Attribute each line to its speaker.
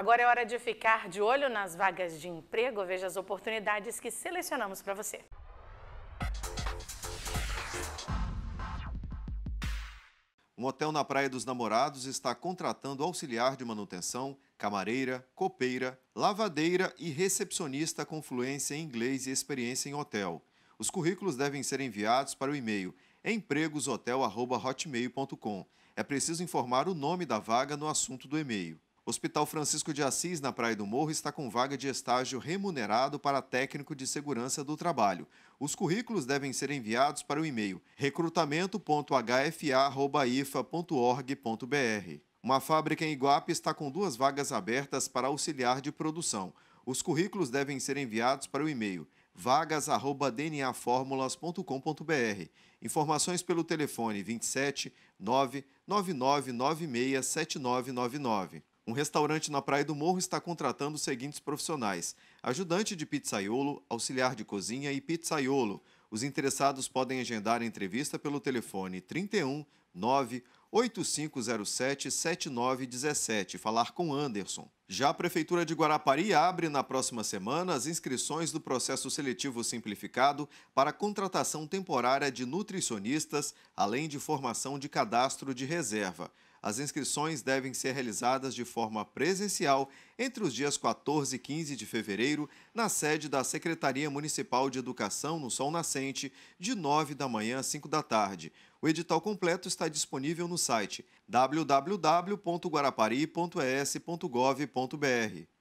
Speaker 1: Agora é hora de ficar de olho nas vagas de emprego. Veja as oportunidades que selecionamos para você. Um hotel na Praia dos Namorados está contratando auxiliar de manutenção, camareira, copeira, lavadeira e recepcionista com fluência em inglês e experiência em hotel. Os currículos devem ser enviados para o e-mail empregoshotel.hotmail.com. É preciso informar o nome da vaga no assunto do e-mail. Hospital Francisco de Assis, na Praia do Morro, está com vaga de estágio remunerado para técnico de segurança do trabalho. Os currículos devem ser enviados para o e-mail recrutamento.hfa.ifa.org.br. Uma fábrica em Iguape está com duas vagas abertas para auxiliar de produção. Os currículos devem ser enviados para o e-mail vagas@dnaformulas.com.br. Informações pelo telefone 27 999967999. Um restaurante na Praia do Morro está contratando os seguintes profissionais: ajudante de pizzaiolo, auxiliar de cozinha e pizzaiolo. Os interessados podem agendar a entrevista pelo telefone 31 9 8507 7917 falar com Anderson. Já a Prefeitura de Guarapari abre na próxima semana as inscrições do processo seletivo simplificado para contratação temporária de nutricionistas, além de formação de cadastro de reserva. As inscrições devem ser realizadas de forma presencial entre os dias 14 e 15 de fevereiro, na sede da Secretaria Municipal de Educação, no Sol Nascente, de 9 da manhã a 5 da tarde. O edital completo está disponível no site www.guarapari.es.gov.br.